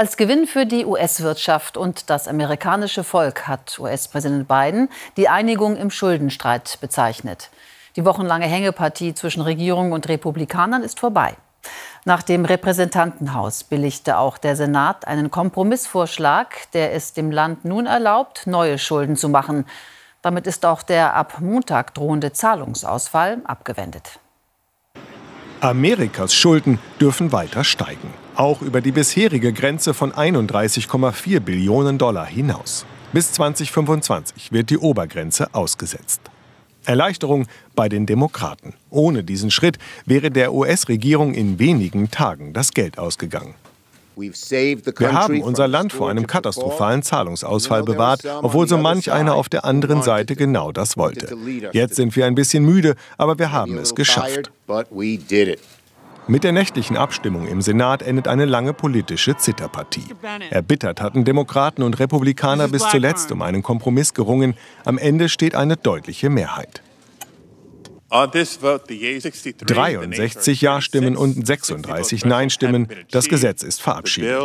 Als Gewinn für die US-Wirtschaft und das amerikanische Volk hat US-Präsident Biden die Einigung im Schuldenstreit bezeichnet. Die wochenlange Hängepartie zwischen Regierung und Republikanern ist vorbei. Nach dem Repräsentantenhaus billigte auch der Senat einen Kompromissvorschlag, der es dem Land nun erlaubt, neue Schulden zu machen. Damit ist auch der ab Montag drohende Zahlungsausfall abgewendet. Amerikas Schulden dürfen weiter steigen auch über die bisherige Grenze von 31,4 Billionen Dollar hinaus. Bis 2025 wird die Obergrenze ausgesetzt. Erleichterung bei den Demokraten. Ohne diesen Schritt wäre der US-Regierung in wenigen Tagen das Geld ausgegangen. Wir haben unser Land vor einem katastrophalen Zahlungsausfall bewahrt, obwohl so manch einer auf der anderen Seite genau das wollte. Jetzt sind wir ein bisschen müde, aber wir haben es geschafft. Mit der nächtlichen Abstimmung im Senat endet eine lange politische Zitterpartie. Erbittert hatten Demokraten und Republikaner bis zuletzt um einen Kompromiss gerungen. Am Ende steht eine deutliche Mehrheit. 63 Ja-Stimmen und 36 Nein-Stimmen. Das Gesetz ist verabschiedet.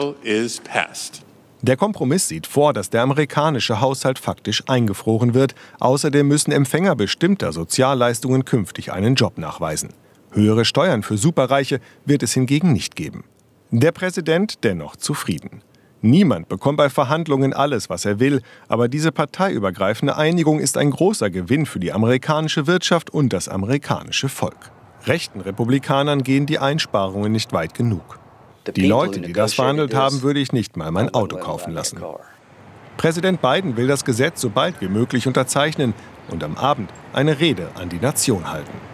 Der Kompromiss sieht vor, dass der amerikanische Haushalt faktisch eingefroren wird. Außerdem müssen Empfänger bestimmter Sozialleistungen künftig einen Job nachweisen. Höhere Steuern für Superreiche wird es hingegen nicht geben. Der Präsident dennoch zufrieden. Niemand bekommt bei Verhandlungen alles, was er will, aber diese parteiübergreifende Einigung ist ein großer Gewinn für die amerikanische Wirtschaft und das amerikanische Volk. Rechten Republikanern gehen die Einsparungen nicht weit genug. Die Leute, die das verhandelt haben, würde ich nicht mal mein Auto kaufen lassen. Präsident Biden will das Gesetz so bald wie möglich unterzeichnen und am Abend eine Rede an die Nation halten.